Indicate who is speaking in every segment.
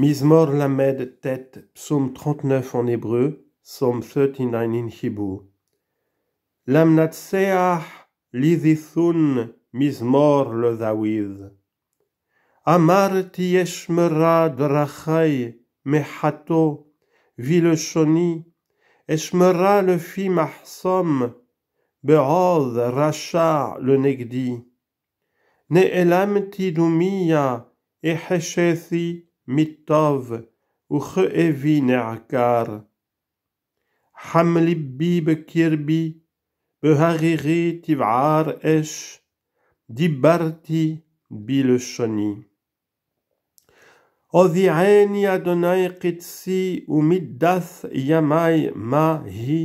Speaker 1: Mizmor Lamed Tête, psaume 39 en hébreu, psaume 39 in Lamnat seah, lizithun mizmor le zawiz. Amarti yeshmera drachai mehato vileshoni, eshmera le fi mahsom, beoz racha le negdi. Ne elamti dumia, et mitov ou evi neakar. Hamlibib kirbi, behariri tivar esh, dibarti bil-shoni. Odiaeni adonai kitsi ou mid-das yamai ma hi.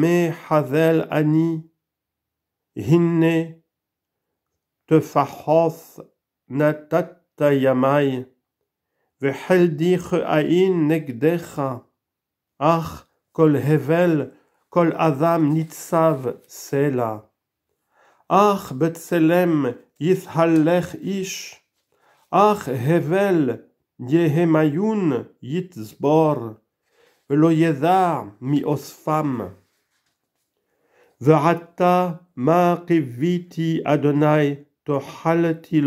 Speaker 1: me hazel ani. Hinne te natat ta yamai. negdecha. Ach, kol hevel, kol adam nitsav sela. Ach, betselem, yithallech ish. Ach, hevel, yehemayun, yitzbor. Veloyeda, mi osfam, vehatta ma adonai, Adonai, תאכלתי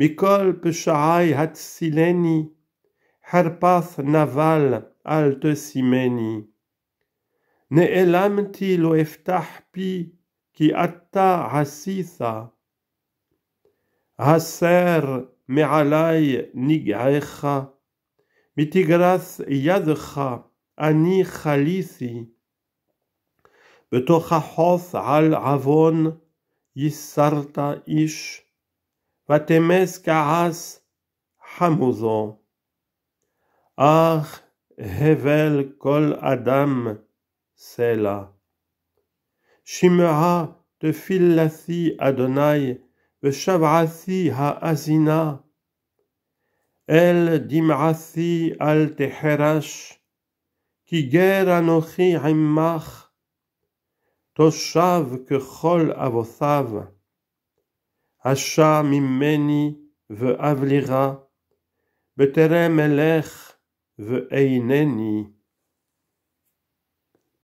Speaker 1: Mikol hat Hatsileni, Harpath Naval Ne Ne lo pi, ki atta hasitha. Haser me'alai nig'echa, mitigras yadcha ani khalisi בתוך al avon avon, יסרת ish, Vatemes karas hamuzon. Ach, hevel kol adam sela. Shimera te filasi Adonai, ha ha'azina. El dimrasi al teherash, ki ger anochi immach, toshav khol avosav. Asha mimeni ve avlira, beterem elech ve